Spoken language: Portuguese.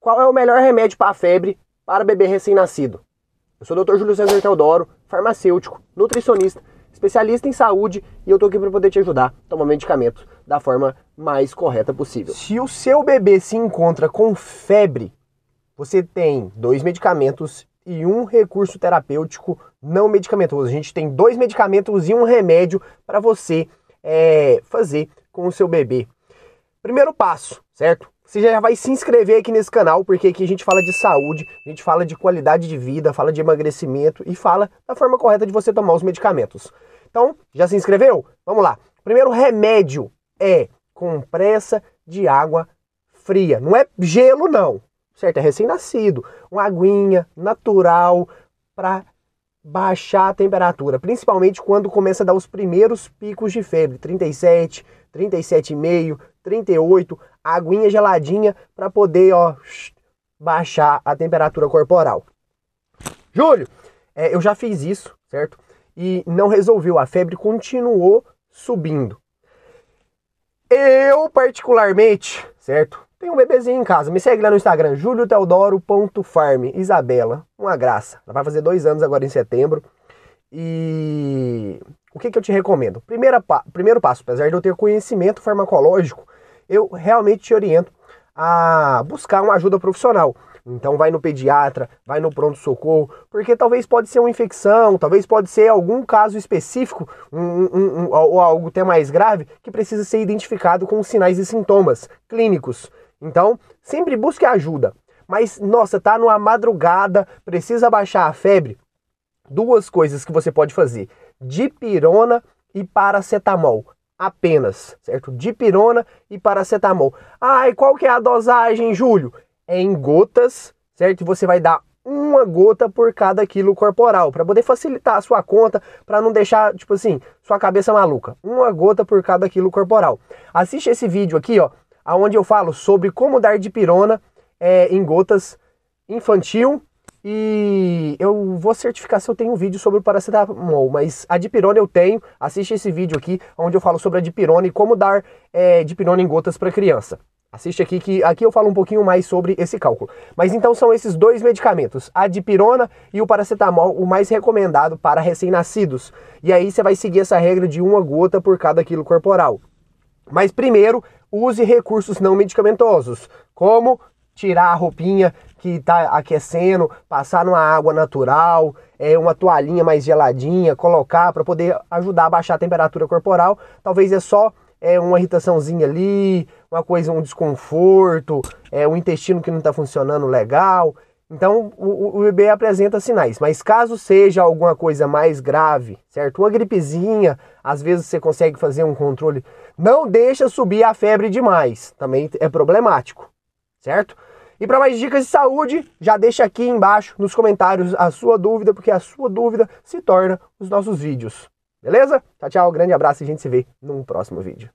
Qual é o melhor remédio para a febre para bebê recém-nascido? Eu sou o Dr. Júlio César Teodoro, farmacêutico, nutricionista, especialista em saúde e eu tô aqui para poder te ajudar a tomar medicamentos da forma mais correta possível. Se o seu bebê se encontra com febre, você tem dois medicamentos e um recurso terapêutico não medicamentoso. A gente tem dois medicamentos e um remédio para você é, fazer com o seu bebê. Primeiro passo, certo? Você já vai se inscrever aqui nesse canal, porque aqui a gente fala de saúde, a gente fala de qualidade de vida, fala de emagrecimento e fala da forma correta de você tomar os medicamentos. Então, já se inscreveu? Vamos lá. Primeiro remédio é compressa de água fria. Não é gelo, não. Certo? É recém-nascido. Uma aguinha natural para baixar a temperatura, principalmente quando começa a dar os primeiros picos de febre, 37, 37,5, 38, aguinha geladinha para poder ó, baixar a temperatura corporal. Júlio, é, eu já fiz isso, certo? E não resolveu, a febre continuou subindo. Eu, particularmente, certo? Tenho um bebezinho em casa. Me segue lá no Instagram, julioteodoro.farm. Isabela, uma graça. Ela vai fazer dois anos agora em setembro. E o que, que eu te recomendo? Primeira pa... Primeiro passo, apesar de eu ter conhecimento farmacológico, eu realmente te oriento a buscar uma ajuda profissional. Então vai no pediatra, vai no pronto-socorro, porque talvez pode ser uma infecção, talvez pode ser algum caso específico um, um, um, ou algo até mais grave que precisa ser identificado com sinais e sintomas clínicos. Então sempre busque ajuda. Mas nossa, tá numa madrugada, precisa baixar a febre. Duas coisas que você pode fazer: dipirona e paracetamol apenas, certo? Dipirona e paracetamol. Ah, e qual que é a dosagem, Júlio? É em gotas, certo? você vai dar uma gota por cada quilo corporal, para poder facilitar a sua conta, para não deixar, tipo assim, sua cabeça maluca. Uma gota por cada quilo corporal. Assiste esse vídeo aqui, ó, aonde eu falo sobre como dar dipirona é, em gotas infantil e eu vou certificar se eu tenho um vídeo sobre o paracetamol, mas a dipirona eu tenho. Assiste esse vídeo aqui, onde eu falo sobre a dipirona e como dar é, dipirona em gotas para criança. Assiste aqui que aqui eu falo um pouquinho mais sobre esse cálculo. Mas então são esses dois medicamentos, a dipirona e o paracetamol, o mais recomendado para recém-nascidos. E aí você vai seguir essa regra de uma gota por cada quilo corporal. Mas primeiro, use recursos não medicamentosos, como tirar a roupinha que está aquecendo, passar numa água natural, é, uma toalhinha mais geladinha, colocar para poder ajudar a baixar a temperatura corporal. Talvez é só é, uma irritaçãozinha ali, uma coisa, um desconforto, é, o um intestino que não está funcionando legal. Então o, o, bebê apresenta sinais, mas caso seja alguma coisa mais grave, certo? Uma gripezinha, às vezes você consegue fazer um controle. Não deixa subir a febre demais, também é problemático, certo? E para mais dicas de saúde, já deixa aqui embaixo nos comentários a sua dúvida, porque a sua dúvida se torna os nossos vídeos. Beleza? Tchau, tchau, grande abraço e a gente se vê num próximo vídeo.